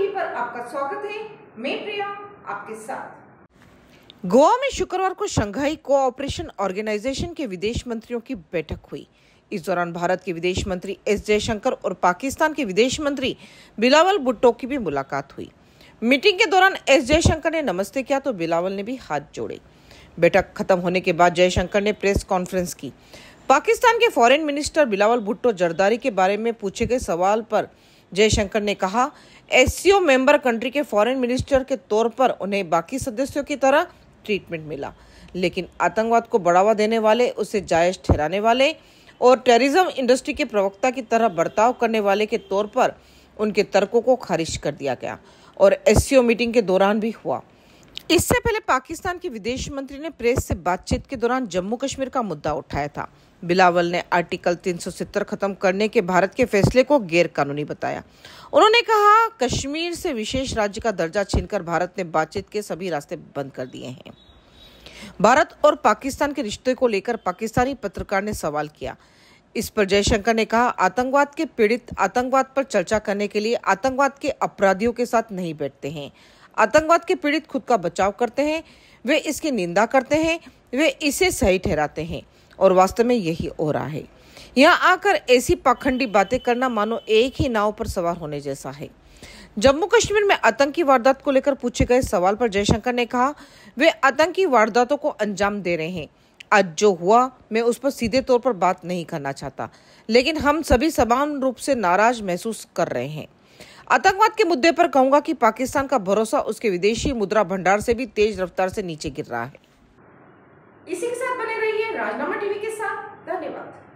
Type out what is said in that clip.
TV पर आपका स्वागत है मैं प्रिया आपके साथ गोवा में शुक्रवार को शंघाई कोऑपरेशन ऑर्गेनाइजेशन के विदेश मंत्रियों की बैठक हुई इस दौरान भारत के विदेश मंत्री एस जयशंकर और पाकिस्तान के विदेश मंत्री बिलावल भुट्टो की भी मुलाकात हुई मीटिंग के दौरान एस जयशंकर ने नमस्ते किया तो बिलावल ने भी हाथ जोड़े बैठक खत्म होने के बाद जयशंकर ने प्रेस कॉन्फ्रेंस की पाकिस्तान के फॉरेन मिनिस्टर बिलावल भुट्टो जरदारी के बारे में पूछे गए सवाल पर जयशंकर ने कहा एससीओ मेंबर कंट्री के फॉरेन मिनिस्टर के तौर पर उन्हें बाकी सदस्यों की तरह ट्रीटमेंट मिला लेकिन आतंकवाद को बढ़ावा देने वाले उसे जायज ठहराने वाले और टेररिज्म इंडस्ट्री के प्रवक्ता की तरह बर्ताव करने वाले के तौर पर उनके तर्कों को खारिज कर दिया गया और एससीओ मीटिंग के दौरान भी हुआ इससे पहले पाकिस्तान के विदेश मंत्री ने प्रेस से बातचीत के दौरान जम्मू कश्मीर का मुद्दा उठाया था बिलावल ने आर्टिकल 370 खत्म करने के भारत के फैसले को गैर कानूनी बताया उन्होंने कहा कश्मीर से विशेष राज्य का दर्जा छीनकर भारत ने बातचीत के सभी रास्ते बंद कर दिए हैं भारत और पाकिस्तान के रिश्ते को लेकर पाकिस्तानी पत्रकार ने सवाल किया इस पर जयशंकर ने कहा आतंकवाद के पीड़ित आतंकवाद पर चर्चा करने के लिए आतंकवाद के अपराधियों के साथ नहीं बैठते हैं आतंकवाद के पीड़ित खुद का बचाव करते हैं वे इसकी निंदा करते हैं वे इसे सही ठहराते हैं और वास्तव में यही हो रहा है यहाँ आकर ऐसी पाखंडी बातें करना मानो एक ही नाव पर सवार होने जैसा है जम्मू कश्मीर में आतंकी वारदात को लेकर पूछे गए सवाल पर जयशंकर ने कहा वे आतंकी वारदातों को अंजाम दे रहे हैं आज जो हुआ मैं उस पर सीधे तौर पर बात नहीं करना चाहता लेकिन हम सभी समान रूप से नाराज महसूस कर रहे हैं आतंकवाद के मुद्दे पर कहूंगा कि पाकिस्तान का भरोसा उसके विदेशी मुद्रा भंडार से भी तेज रफ्तार से नीचे गिर रहा है इसी के साथ बने रहिए राजनामा टीवी के साथ धन्यवाद